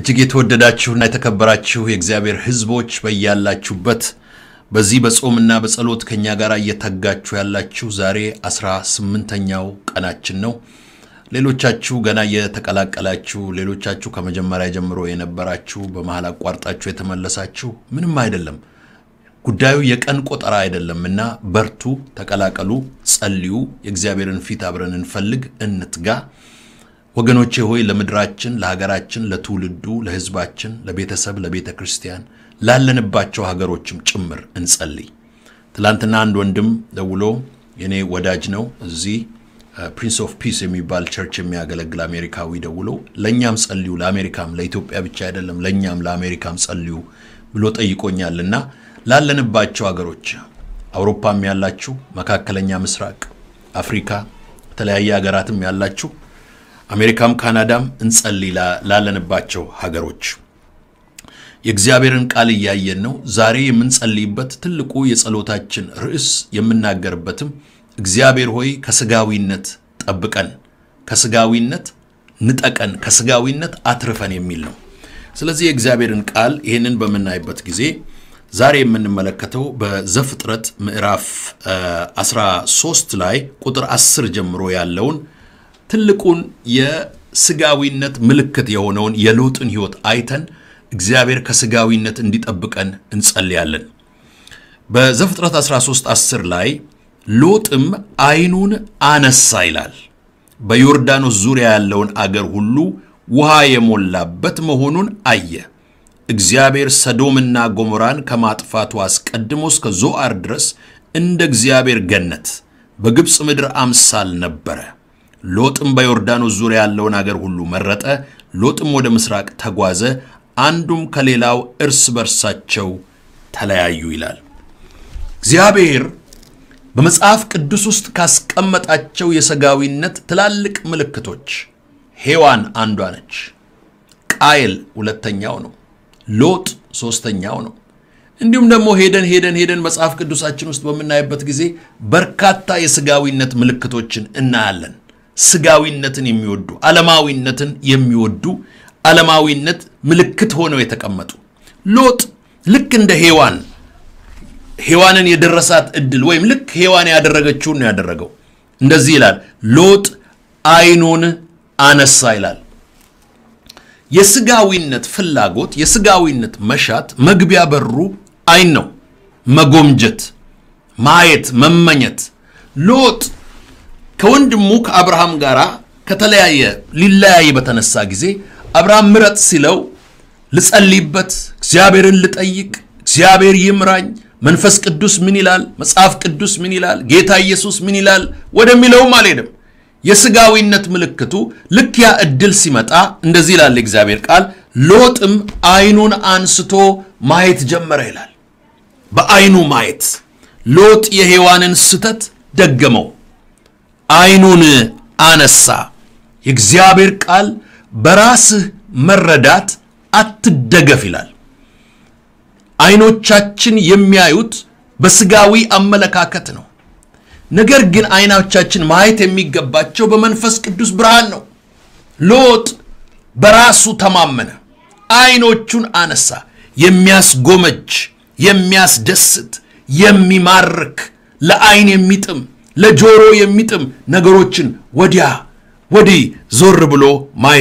እጅግ የተወደዳችሁና የተከበራችሁ የእግዚአብሔር ሕዝቦች በያላችሁበት በዚህ በጾምና በጸሎት ከኛ ጋር እየተጋችሁ ያላችሁ ዛሬ አስራ ስምንተኛው ቀናችን ነው። ሌሎቻችሁ ገና እየተቀላቀላችሁ፣ ሌሎቻችሁ ከመጀመሪያ ጀምሮ የነበራችሁ፣ በመሀል አቋርጣችሁ የተመለሳችሁ ምንም አይደለም። ጉዳዩ የቀን ቆጠራ አይደለም እና በርቱ፣ ተቀላቀሉ፣ ጸልዩ፣ የእግዚአብሔርን ፊት አብረን እንፈልግ፣ እንትጋ። ወገኖቼ ሆይ ለምድራችን፣ ለሀገራችን፣ ለትውልዱ፣ ለህዝባችን ለቤተሰብ፣ ለቤተ ክርስቲያን ላለንባቸው ሀገሮችም ጭምር እንጸልይ። ትላንትና አንድ ወንድም ደውሎ የኔ ወዳጅ ነው እዚህ ፕሪንስ ኦፍ ፒስ የሚባል ቸርች የሚያገለግል አሜሪካዊ ደውሎ ለእኛም ጸልዩ፣ ለአሜሪካም ለኢትዮጵያ ብቻ አይደለም ለእኛም ለአሜሪካም ጸልዩ ብሎ ጠይቆኛልና ላለንባቸው ሀገሮች አውሮፓም ያላችሁ፣ መካከለኛ ምስራቅ፣ አፍሪካ፣ የተለያየ ሀገራትም ያላችሁ አሜሪካም ካናዳም እንጸልይ ላለንባቸው ሀገሮች የእግዚአብሔርን ቃል እያየን ነው። ዛሬ የምንጸልይበት ትልቁ የጸሎታችን ርዕስ የምናገርበትም እግዚአብሔር ሆይ ከስጋዊነት ጠብቀን፣ ከስጋዊነት ንጠቀን፣ ከስጋዊነት አትርፈን የሚል ነው። ስለዚህ የእግዚአብሔርን ቃል ይህንን በምናይበት ጊዜ ዛሬ የምንመለከተው በዘፍጥረት ምዕራፍ 13 ላይ ቁጥር 10 ጀምሮ ያለውን ትልቁን የስጋዊነት ምልክት የሆነውን የሎጥን ህይወት አይተን እግዚአብሔር ከስጋዊነት እንዲጠብቀን እንጸልያለን። በዘፍጥረት 13 10 ላይ ሎጥም አይኑን አነሳ ይላል። በዮርዳኖስ ዙሪያ ያለውን አገር ሁሉ ውሃ የሞላበት መሆኑን አየ። እግዚአብሔር ሰዶምና ጎሞራን ከማጥፋቱ አስቀድሞ እስከ ዞአር ድረስ እንደ እግዚአብሔር ገነት በግብፅ ምድር አምሳል ነበረ። ሎጥም በዮርዳኖስ ዙሪያ ያለውን አገር ሁሉ መረጠ። ሎጥም ወደ ምስራቅ ተጓዘ፣ አንዱም ከሌላው እርስ በርሳቸው ተለያዩ ይላል። እግዚአብሔር በመጽሐፍ ቅዱስ ውስጥ ካስቀመጣቸው የሰጋዊነት ትላልቅ ምልክቶች ሔዋን አንዷ ነች። ቃየል ሁለተኛው ነው። ሎጥ ሶስተኛው ነው። እንዲሁም ደግሞ ሄደን ሄደን ሄደን መጽሐፍ ቅዱሳችን ውስጥ በምናይበት ጊዜ በርካታ የስጋዊነት ምልክቶችን እናያለን። ስጋዊነትን የሚወዱ ዓለማዊነትን የሚወዱ ዓለማዊነት ምልክት ሆነው የተቀመጡ ሎጥ ልክ እንደ ሔዋን ሔዋንን የደረሳት እድል ወይም ልክ ሔዋን ያደረገችውን ነው ያደረገው። እንደዚህ ይላል፣ ሎጥ አይኑን አነሳ ይላል። የስጋዊነት ፍላጎት የስጋዊነት መሻት መግቢያ በሩ አይን ነው። መጎምጀት፣ ማየት፣ መመኘት ሎጥ ከወንድሙ ከአብርሃም ጋር ከተለያየ ሊለያይ በተነሳ ጊዜ አብርሃም ምረጥ ሲለው ልጸልይበት፣ እግዚአብሔርን ልጠይቅ፣ እግዚአብሔር ይምራኝ፣ መንፈስ ቅዱስ ምን ይላል፣ መጽሐፍ ቅዱስ ምን ይላል፣ ጌታ ኢየሱስ ምን ይላል ወደሚለውም አልሄድም። የስጋዊነት ምልክቱ ልክ ያ እድል ሲመጣ እንደዚህ ይላል የእግዚአብሔር ቃል፣ ሎጥም አይኑን አንስቶ ማየት ጀመረ ይላል። በአይኑ ማየት ሎጥ የሔዋንን ስተት ደገመው። አይኑን አነሳ። የእግዚአብሔር ቃል በራስህ መረዳት አትደገፍ ይላል። አይኖቻችን የሚያዩት በስጋዊ አመለካከት ነው። ነገር ግን አይኖቻችን ማየት የሚገባቸው በመንፈስ ቅዱስ ብርሃን ነው። ሎጥ በራሱ ተማመነ፣ አይኖቹን አነሳ። የሚያስጎመጅ የሚያስደስት፣ የሚማርክ፣ ለአይን የሚጥም ለጆሮ የሚጥም ነገሮችን ወዲያ ወዲህ ዞር ብሎ ማየት